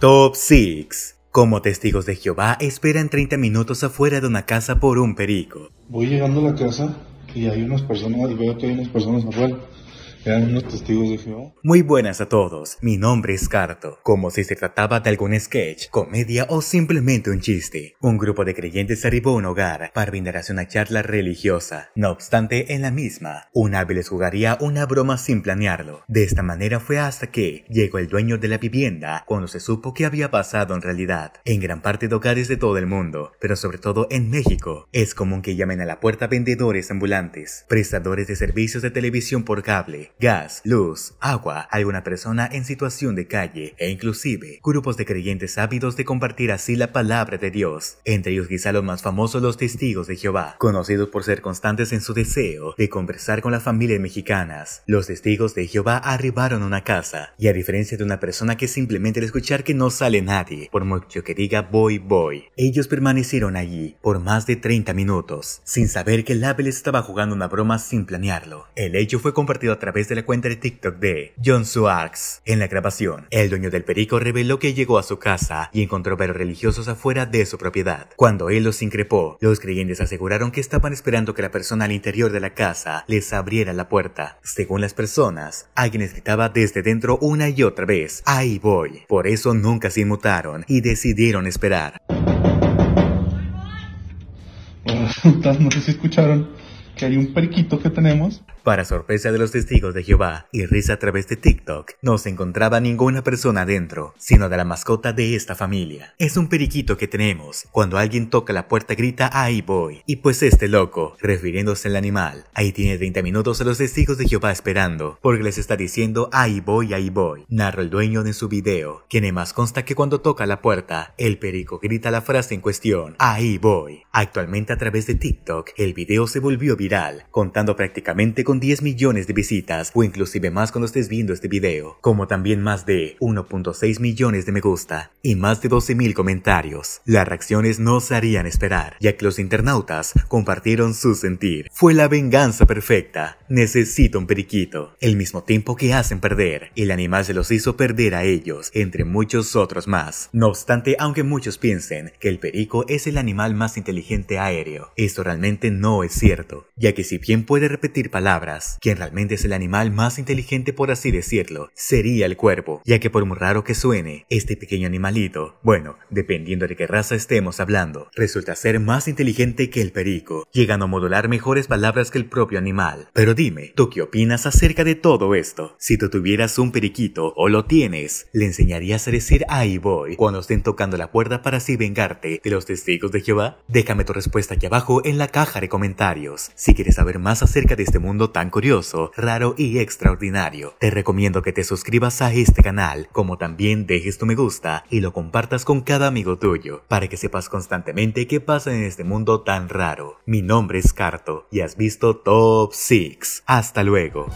Top 6. Como testigos de Jehová esperan 30 minutos afuera de una casa por un perico. Voy llegando a la casa y hay unas personas, veo que hay unas personas afuera testigos de Muy buenas a todos, mi nombre es Carto. Como si se trataba de algún sketch, comedia o simplemente un chiste, un grupo de creyentes arribó a un hogar para hacia una charla religiosa. No obstante, en la misma, un ave les jugaría una broma sin planearlo. De esta manera fue hasta que llegó el dueño de la vivienda cuando se supo que había pasado en realidad. En gran parte de hogares de todo el mundo, pero sobre todo en México, es común que llamen a la puerta vendedores ambulantes, prestadores de servicios de televisión por cable, gas, luz, agua, alguna persona en situación de calle e inclusive grupos de creyentes ávidos de compartir así la palabra de Dios, entre ellos quizá los más famosos los testigos de Jehová, conocidos por ser constantes en su deseo de conversar con las familias mexicanas. Los testigos de Jehová arribaron a una casa y a diferencia de una persona que simplemente al escuchar que no sale nadie, por mucho que diga voy, voy, ellos permanecieron allí por más de 30 minutos, sin saber que el Abel estaba jugando una broma sin planearlo. El hecho fue compartido a través de la cuenta de TikTok de John Suax. En la grabación, el dueño del perico reveló que llegó a su casa y encontró varios religiosos afuera de su propiedad. Cuando él los increpó, los creyentes aseguraron que estaban esperando que la persona al interior de la casa les abriera la puerta. Según las personas, alguien gritaba desde dentro una y otra vez, ahí voy. Por eso nunca se inmutaron y decidieron esperar. no sé si escucharon que hay un periquito que tenemos. Para sorpresa de los testigos de Jehová y risa a través de TikTok, no se encontraba ninguna persona dentro, sino de la mascota de esta familia. Es un periquito que tenemos. Cuando alguien toca la puerta grita, ahí voy. Y pues este loco, refiriéndose al animal, ahí tiene 30 minutos a los testigos de Jehová esperando, porque les está diciendo, ahí voy, ahí voy. Narra el dueño de su video, quien además consta que cuando toca la puerta, el perico grita la frase en cuestión, ahí voy. Actualmente a través de TikTok, el video se volvió viral, contando prácticamente con con 10 millones de visitas o inclusive más cuando estés viendo este video, como también más de 1.6 millones de me gusta y más de mil comentarios. Las reacciones no se harían esperar, ya que los internautas compartieron su sentir. Fue la venganza perfecta necesita un periquito, el mismo tiempo que hacen perder. El animal se los hizo perder a ellos, entre muchos otros más. No obstante, aunque muchos piensen que el perico es el animal más inteligente aéreo, esto realmente no es cierto, ya que si bien puede repetir palabras, quien realmente es el animal más inteligente por así decirlo, sería el cuervo, ya que por muy raro que suene, este pequeño animalito, bueno, dependiendo de qué raza estemos hablando, resulta ser más inteligente que el perico, llegando a modular mejores palabras que el propio animal. Pero dime, ¿tú qué opinas acerca de todo esto? Si tú tuvieras un periquito o lo tienes, le enseñarías a decir ahí voy cuando estén tocando la cuerda para así vengarte de los testigos de Jehová? Déjame tu respuesta aquí abajo en la caja de comentarios. Si quieres saber más acerca de este mundo tan curioso, raro y extraordinario, te recomiendo que te suscribas a este canal, como también dejes tu me gusta y lo compartas con cada amigo tuyo, para que sepas constantemente qué pasa en este mundo tan raro. Mi nombre es Carto y has visto Top 6. Hasta luego.